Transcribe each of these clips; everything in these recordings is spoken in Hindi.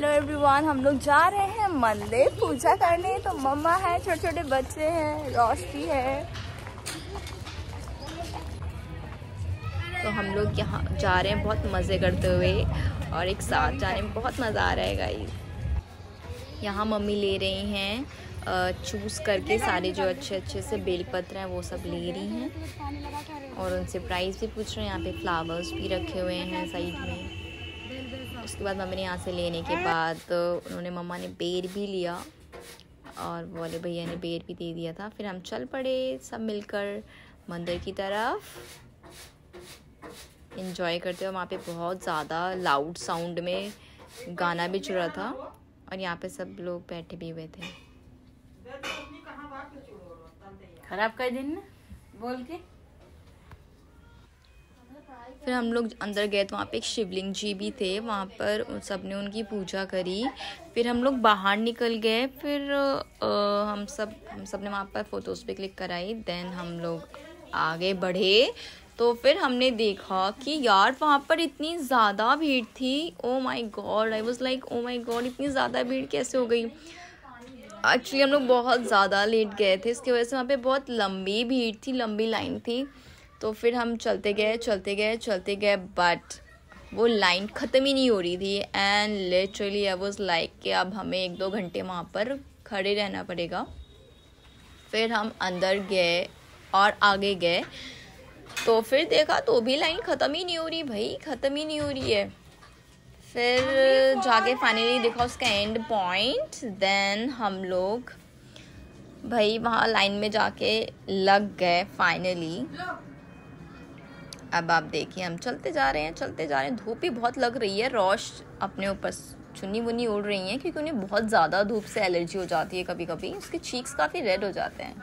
हेलो एवरीवन हम लोग जा रहे हैं मंदिर पूजा करने तो मम्मा है छोटे छोटे बच्चे हैं रोशनी है तो हम लोग यहाँ जा रहे हैं बहुत मज़े करते हुए और एक साथ जाने में बहुत मज़ा आ रहा है गाई यहाँ मम्मी ले रही हैं चूज़ करके सारे जो अच्छे अच्छे से बेलपत्र हैं वो सब ले रही हैं और उनसे प्राइस भी पूछ रहे हैं यहाँ पे फ्लावर्स भी रखे हुए हैं साइड में उसके बाद मम्मी ने यहाँ से लेने के हाँ। बाद तो उन्होंने मम्मा ने बेर भी लिया और वाले भैया ने बेर भी दे दिया था फिर हम चल पड़े सब मिलकर मंदिर की तरफ इन्जॉय करते हुए वहाँ पे बहुत ज़्यादा लाउड साउंड में गाना भी चुरा था और यहाँ पे सब लोग बैठे भी हुए थे खराब कर दिन बोल के फिर हम लोग अंदर गए तो वहाँ पे एक शिवलिंग जी भी थे वहाँ पर सब ने उनकी पूजा करी फिर हम लोग बाहर निकल गए फिर आ, हम सब हम सब ने वहाँ पर फ़ोटोज़ पे क्लिक कराई देन हम लोग आगे बढ़े तो फिर हमने देखा कि यार वहाँ पर इतनी ज़्यादा भीड़ थी oh my god I was like oh my god इतनी ज़्यादा भीड़ कैसे हो गई एक्चुअली हम लोग बहुत ज़्यादा लेट गए थे इसकी वजह से वहाँ पे बहुत लंबी भीड़ थी लंबी लाइन थी तो फिर हम चलते गए चलते गए चलते गए बट वो लाइन ख़त्म ही नहीं हो रही थी and literally I was like कि अब हमें एक दो घंटे वहाँ पर खड़े रहना पड़ेगा फिर हम अंदर गए और आगे गए तो फिर देखा तो भी लाइन ख़त्म ही नहीं हो रही भाई ख़त्म ही नहीं हो रही है फिर जाके फाइनली देखा उसका एंड पॉइंट देन हम लोग भाई वहाँ लाइन में जाके लग गए फाइनली अब आप देखिए हम चलते जा रहे हैं चलते जा रहे हैं धूप ही बहुत लग रही है रोश अपने ऊपर चुन्नी बुन्नी उड़ रही हैं क्योंकि उन्हें बहुत ज़्यादा धूप से एलर्जी हो जाती है कभी कभी उसके चीक्स काफ़ी रेड हो जाते हैं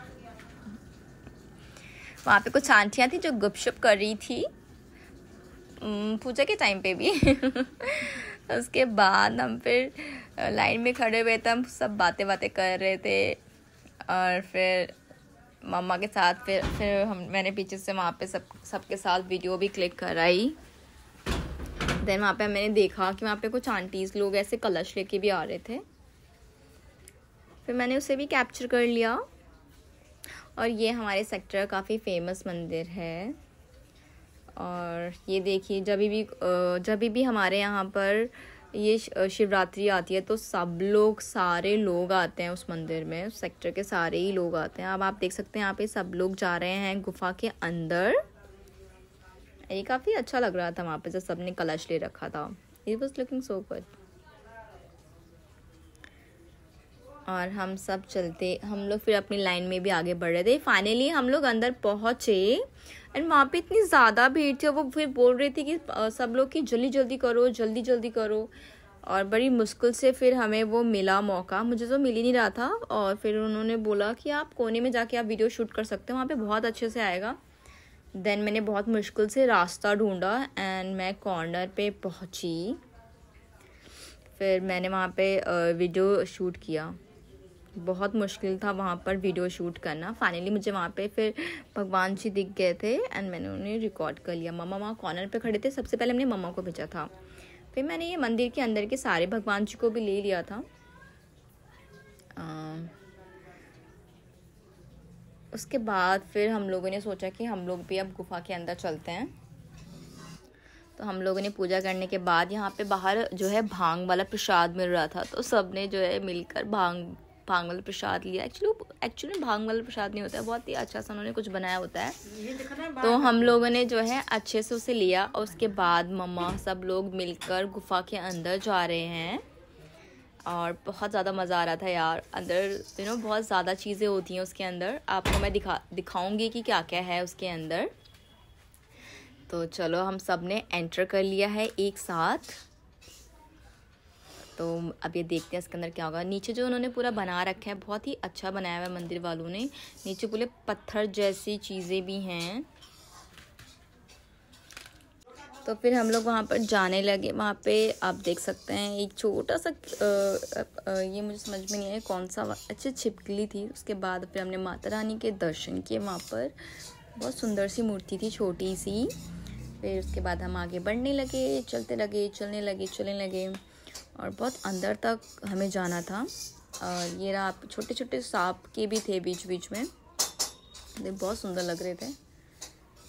वहाँ पे कुछ आंटियाँ थी जो गुपशुप कर रही थी पूजा के टाइम पे भी उसके बाद हम फिर लाइन में खड़े हुए थे हम सब बातें बातें कर रहे थे और फिर मम्मा के साथ फिर फिर हम मैंने पीछे से वहाँ पे सब सबके साथ वीडियो भी क्लिक कराई देन वहाँ पे मैंने देखा कि वहाँ पे कुछ आंटीज़ लोग ऐसे कलश लेके भी आ रहे थे फिर मैंने उसे भी कैप्चर कर लिया और ये हमारे सेक्टर काफ़ी फेमस मंदिर है और ये देखिए जब भी जब भी हमारे यहाँ पर ये शिवरात्रि आती है तो सब लोग सारे लोग आते हैं उस मंदिर में उस सेक्टर के सारे ही लोग आते हैं अब आप देख सकते हैं यहाँ पे सब लोग जा रहे हैं गुफा के अंदर ये काफ़ी अच्छा लग रहा था वहाँ पे जब सबने कलश ले रखा था it was looking so good और हम सब चलते हम लोग फिर अपनी लाइन में भी आगे बढ़ रहे थे फाइनली हम लोग अंदर पहुँचे एंड वहाँ पे इतनी ज़्यादा भीड़ थी और वो फिर बोल रही थी कि सब लोग कि जल्दी जल्दी करो जल्दी जल्दी करो और बड़ी मुश्किल से फिर हमें वो मिला मौका मुझे तो मिल ही नहीं रहा था और फिर उन्होंने बोला कि आप कोने में जाके आप वीडियो शूट कर सकते हो वहाँ पे बहुत अच्छे से आएगा देन मैंने बहुत मुश्किल से रास्ता ढूंढा एंड मैं कॉर्नर पे पहुँची फिर मैंने वहाँ पे वीडियो शूट किया बहुत मुश्किल था वहाँ पर वीडियो शूट करना फाइनली मुझे वहाँ पे फिर भगवान जी दिख गए थे एंड मैंने उन्हें रिकॉर्ड कर लिया मम्मा वहाँ कॉर्नर पे खड़े थे सबसे पहले हमने मम्मा को भेजा था फिर मैंने ये मंदिर के अंदर के सारे भगवान जी को भी ले लिया था आ, उसके बाद फिर हम लोगों ने सोचा कि हम लोग भी अब गुफा के अंदर चलते हैं तो हम लोगों ने पूजा करने के बाद यहाँ पे बाहर जो है भांग वाला प्रसाद मिल रहा था तो सब ने जो है मिलकर भांग भांग वाला प्रसाद लिया एक्चुअली एक्चुअली भांग वाला प्रसाद नहीं होता है बहुत ही अच्छा सा उन्होंने कुछ बनाया होता है तो हम लोगों ने जो है अच्छे से उसे लिया और उसके बाद मम्मा सब लोग मिलकर गुफा के अंदर जा रहे हैं और बहुत ज़्यादा मज़ा आ रहा था यार अंदर यू नो बहुत ज़्यादा चीज़ें होती हैं उसके अंदर आपको मैं दिखा दिखाऊँगी कि क्या क्या है उसके अंदर तो चलो हम सब ने एंटर कर लिया है एक साथ तो अब ये देखते हैं इसके अंदर क्या होगा नीचे जो उन्होंने पूरा बना रखा है बहुत ही अच्छा बनाया हुआ है मंदिर वालों ने नीचे पूरे पत्थर जैसी चीज़ें भी हैं तो फिर हम लोग वहाँ पर जाने लगे वहाँ पे आप देख सकते हैं एक छोटा सा आ, आ, ये मुझे समझ में नहीं आया कौन सा अच्छी छिपकली थी उसके बाद फिर हमने माता रानी के दर्शन किए वहाँ पर बहुत सुंदर सी मूर्ति थी छोटी सी फिर उसके बाद हम आगे बढ़ने लगे चलते लगे चलने लगे चलने लगे और बहुत अंदर तक हमें जाना था और ये रहा छोटे छोटे सांप के भी थे बीच बीच में बहुत सुंदर लग रहे थे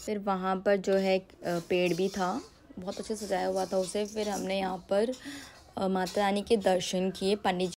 फिर वहाँ पर जो है पेड़ भी था बहुत अच्छे सजाया हुआ था उसे फिर हमने यहाँ पर माता रानी के दर्शन किए पंडित